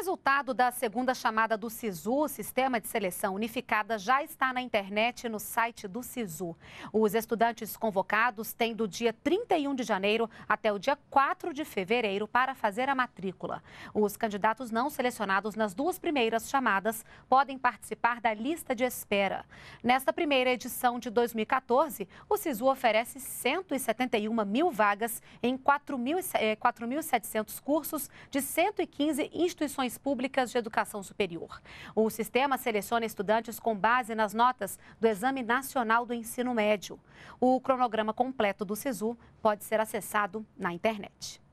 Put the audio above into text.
resultado da segunda chamada do SISU, Sistema de Seleção Unificada, já está na internet no site do SISU. Os estudantes convocados têm do dia 31 de janeiro até o dia 4 de fevereiro para fazer a matrícula. Os candidatos não selecionados nas duas primeiras chamadas podem participar da lista de espera. Nesta primeira edição de 2014, o SISU oferece 171 mil vagas em 4.700 eh, cursos de 115 instituições instituições públicas de educação superior. O sistema seleciona estudantes com base nas notas do Exame Nacional do Ensino Médio. O cronograma completo do SISU pode ser acessado na internet.